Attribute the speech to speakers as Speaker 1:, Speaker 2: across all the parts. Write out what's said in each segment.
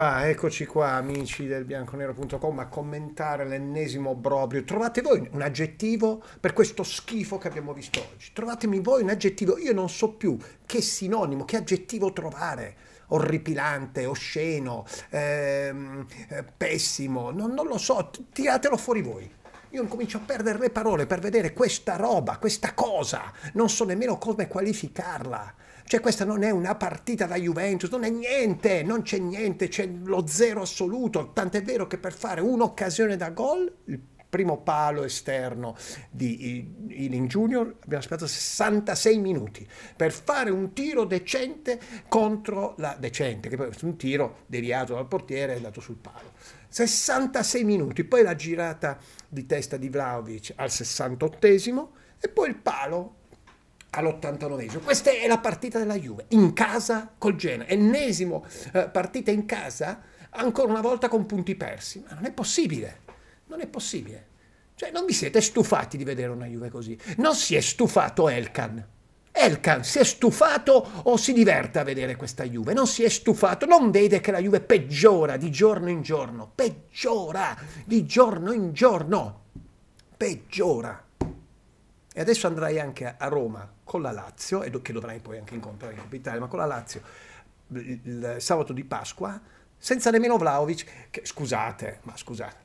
Speaker 1: Ah, eccoci qua amici del bianconero.com a commentare l'ennesimo obbrobrio. Trovate voi un aggettivo per questo schifo che abbiamo visto oggi. Trovatemi voi un aggettivo. Io non so più che sinonimo, che aggettivo trovare. Orripilante, osceno, ehm, eh, pessimo, non, non lo so, tiratelo fuori voi. Io incomincio a perdere le parole per vedere questa roba, questa cosa. Non so nemmeno come qualificarla. Cioè questa non è una partita da Juventus, non è niente, non c'è niente, c'è lo zero assoluto, tant'è vero che per fare un'occasione da gol, il primo palo esterno di Ealing Junior, abbiamo aspettato 66 minuti per fare un tiro decente contro la decente, che poi è un tiro deviato dal portiere e andato sul palo. 66 minuti, poi la girata di testa di Vlaovic al 68 e poi il palo all'89esimo. Questa è la partita della Juve, in casa col Genoa, ennesimo eh, partita in casa, ancora una volta con punti persi. Ma non è possibile, non è possibile. Cioè, non vi siete stufati di vedere una Juve così. Non si è stufato Elkan. Elkan si è stufato o si diverte a vedere questa Juve? Non si è stufato, non vede che la Juve peggiora di giorno in giorno, peggiora di giorno in giorno, peggiora. E adesso andrai anche a Roma con la Lazio, e che dovrai poi anche incontrare in capitale, ma con la Lazio il sabato di Pasqua, senza nemmeno Vlaovic, che scusate, ma scusate,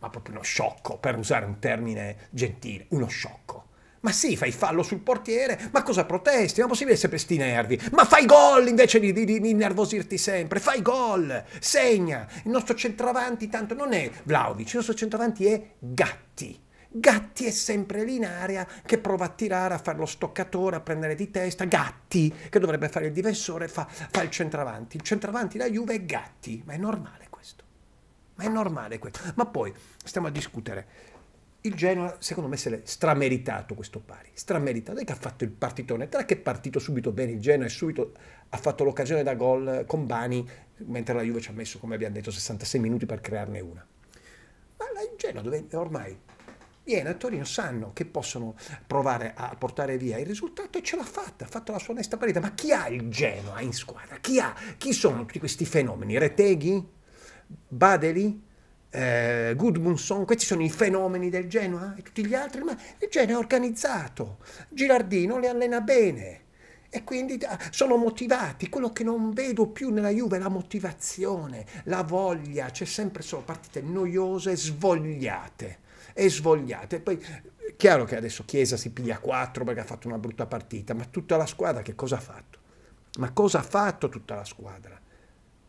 Speaker 1: ma proprio uno sciocco, per usare un termine gentile, uno sciocco. Ma sì, fai fallo sul portiere, ma cosa protesti? Ma è possibile se pesti nervi? Ma fai gol invece di, di, di innervosirti sempre, fai gol, segna. Il nostro centravanti tanto non è Vlaovic, il nostro centravanti è Gatti Gatti è sempre lì in area che prova a tirare, a fare lo stoccatore, a prendere di testa. Gatti, che dovrebbe fare il difensore, fa, fa il centravanti. Il centravanti la Juve è Gatti, ma è normale questo. Ma è normale questo. Ma poi stiamo a discutere. Il Genoa, secondo me, se l'è strameritato questo pari. Strameritato. E che ha fatto il partitone. Tra che è partito subito bene il Genoa e subito ha fatto l'occasione da gol con Bani, mentre la Juve ci ha messo, come abbiamo detto, 66 minuti per crearne una. Ma il Genoa dove ormai Iena e Torino sanno che possono provare a portare via il risultato e ce l'ha fatta, ha fatto la sua onesta partita. Ma chi ha il Genoa in squadra? Chi, ha, chi sono tutti questi fenomeni? Reteghi? Badeli? eh, Gudmundsson, questi sono i fenomeni del Genoa e tutti gli altri, ma il Genoa è organizzato, Girardino le allena bene e quindi ah, sono motivati. Quello che non vedo più nella Juve è la motivazione, la voglia, c'è sempre solo partite noiose, svogliate e svogliate. Poi chiaro che adesso Chiesa si piglia 4 perché ha fatto una brutta partita, ma tutta la squadra che cosa ha fatto? Ma cosa ha fatto tutta la squadra?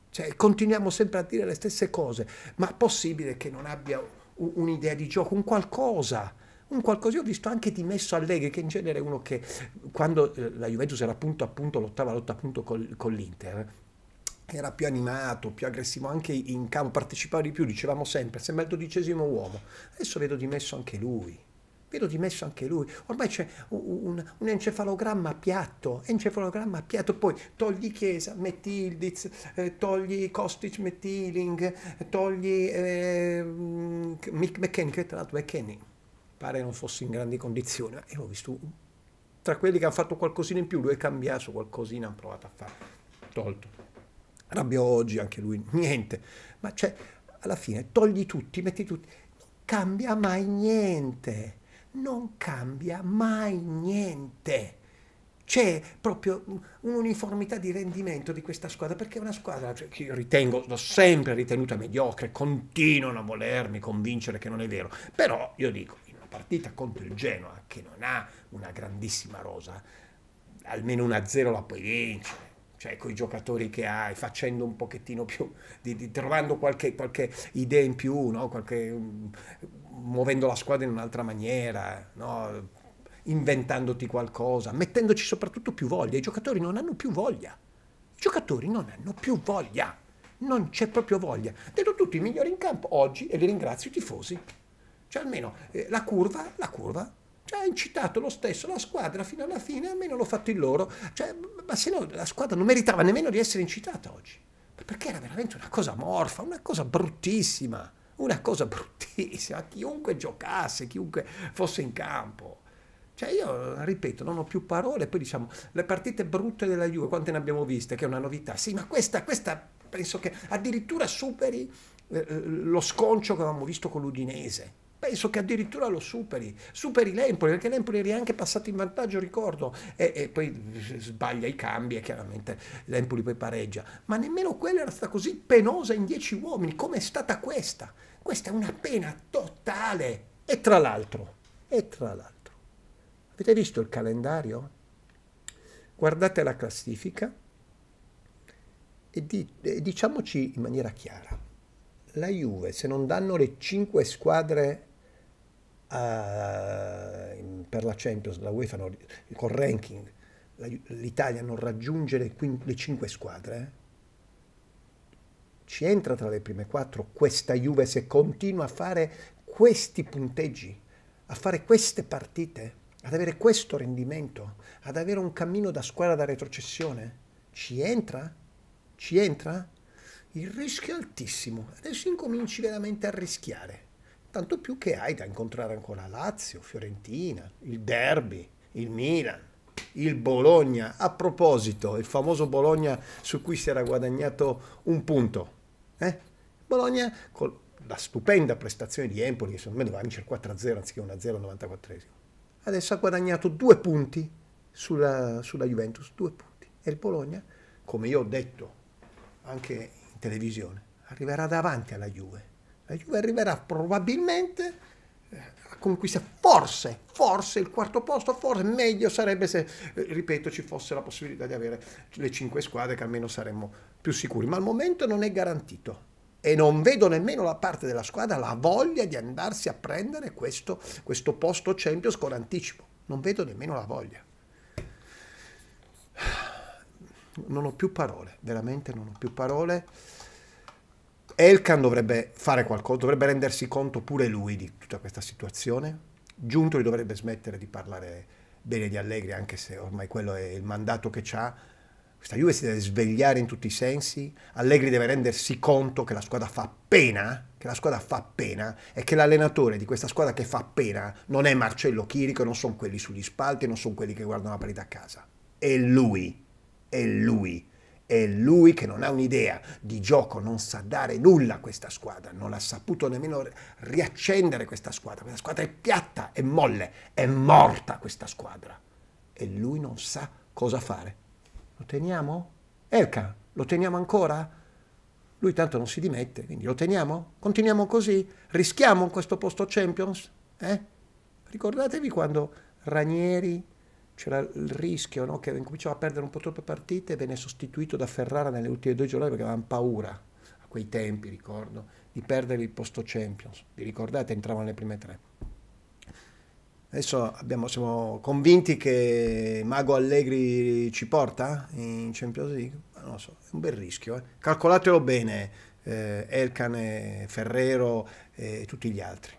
Speaker 1: Cioè, continuiamo sempre a dire le stesse cose, ma è possibile che non abbia un'idea di gioco, un qualcosa? un qualcosa. Io ho visto anche dimesso Allegri, che in genere è uno che quando eh, la Juventus era appunto appunto lottava lotta appunto col, con l'Inter era più animato, più aggressivo anche in campo, partecipava di più, dicevamo sempre, sembra il dodicesimo uomo. Adesso vedo dimesso anche lui. Vedo dimesso anche lui. Ormai c'è un, un encefalogramma piatto, encefalogramma piatto, poi togli Chiesa, metti Ildiz, eh, togli Kostic, metti Ealing, togli eh, mm, McKenny, che tra l'altro McKenny pare non fosse in grandi condizioni, e eh, ho visto tra quelli che hanno fatto qualcosina in più, lui è cambiato, qualcosina hanno provato a fare, tolto. Rabbia oggi, anche lui, niente. Ma cioè, alla fine togli tutti, metti tutti, non cambia mai niente, non cambia mai niente. C'è proprio un'uniformità di rendimento di questa squadra, perché è una squadra cioè, che io ritengo, l'ho sempre ritenuta mediocre, continuano a volermi convincere che non è vero, però io dico, in una partita contro il Genoa, che non ha una grandissima rosa, almeno 1-0 la puoi vincere cioè con i giocatori che hai, facendo un pochettino più, di, di, trovando qualche, qualche, idea in più, no? qualche, mm, muovendo la squadra in un'altra maniera, no? inventandoti qualcosa, mettendoci soprattutto più voglia. I giocatori non hanno più voglia. I giocatori non hanno più voglia. Non c'è proprio voglia. Detto tutti i migliori in campo oggi, e li ringrazio i tifosi. Cioè almeno eh, la curva, la curva ha incitato lo stesso la squadra fino alla fine, almeno l'ho fatto in loro, cioè, ma se no la squadra non meritava nemmeno di essere incitata oggi, perché era veramente una cosa morfa, una cosa bruttissima, una cosa bruttissima, chiunque giocasse, chiunque fosse in campo. Cioè io, ripeto, non ho più parole, poi diciamo, le partite brutte della Juve, quante ne abbiamo viste, che è una novità, sì, ma questa, questa penso che addirittura superi eh, lo sconcio che avevamo visto con l'Udinese, penso che addirittura lo superi, superi l'Empoli, perché l'Empoli era anche passato in vantaggio, ricordo, e, e poi sbaglia i cambi e chiaramente l'Empoli poi pareggia, ma nemmeno quella era stata così penosa in dieci uomini come è stata questa. Questa è una pena totale. E tra l'altro, e tra l'altro, avete visto il calendario? Guardate la classifica e, di, e diciamoci in maniera chiara la Juve, se non danno le cinque squadre a, per la Champions, la UEFA non, col ranking, l'Italia non raggiunge le, le cinque squadre, eh? ci entra tra le prime quattro questa Juve se continua a fare questi punteggi, a fare queste partite, ad avere questo rendimento, ad avere un cammino da squadra da retrocessione? Ci entra? Ci entra? Il rischio è altissimo. Adesso incominci veramente a rischiare tanto più che hai da incontrare ancora Lazio, Fiorentina, il Derby, il Milan, il Bologna. A proposito, il famoso Bologna su cui si era guadagnato un punto. Eh? Bologna con la stupenda prestazione di Empoli, che secondo me doveva vincere 4-0 anziché 1-0 al 94 Adesso ha guadagnato due punti sulla, sulla Juventus, due punti. E il Bologna, come io ho detto anche in televisione, arriverà davanti alla Juve la Juve arriverà probabilmente eh, a conquistare forse, forse il quarto posto, forse meglio sarebbe se, eh, ripeto, ci fosse la possibilità di avere le cinque squadre che almeno saremmo più sicuri, ma al momento non è garantito. E non vedo nemmeno la parte della squadra la voglia di andarsi a prendere questo, questo posto Champions con anticipo. Non vedo nemmeno la voglia. Non ho più parole, veramente non ho più parole. Elkan dovrebbe fare qualcosa, dovrebbe rendersi conto pure lui di tutta questa situazione. Giuntoli dovrebbe smettere di parlare bene di Allegri, anche se ormai quello è il mandato che ha. Questa Juve si deve svegliare in tutti i sensi. Allegri deve rendersi conto che la squadra fa pena, che la squadra fa pena e che l'allenatore di questa squadra che fa pena non è Marcello Chirico, non sono quelli sugli spalti, non sono quelli che guardano la partita a casa. È lui, è lui è lui che non ha un'idea di gioco, non sa dare nulla a questa squadra, non ha saputo nemmeno riaccendere questa squadra. Questa squadra è piatta, è molle, è morta questa squadra. E lui non sa cosa fare. Lo teniamo? Erka, lo teniamo ancora? Lui tanto non si dimette, quindi lo teniamo? Continuiamo così? Rischiamo questo posto Champions? Eh? Ricordatevi quando Ranieri c'era il rischio no, che incominciava a perdere un po' troppe partite e venne sostituito da Ferrara nelle ultime due giornate perché avevano paura, a quei tempi ricordo, di perdere il posto Champions. Vi ricordate, entravano le prime tre. Adesso abbiamo, siamo convinti che Mago Allegri ci porta in Champions League? Non lo so, è un bel rischio. Eh. Calcolatelo bene, eh, Elkan, eh, Ferrero eh, e tutti gli altri.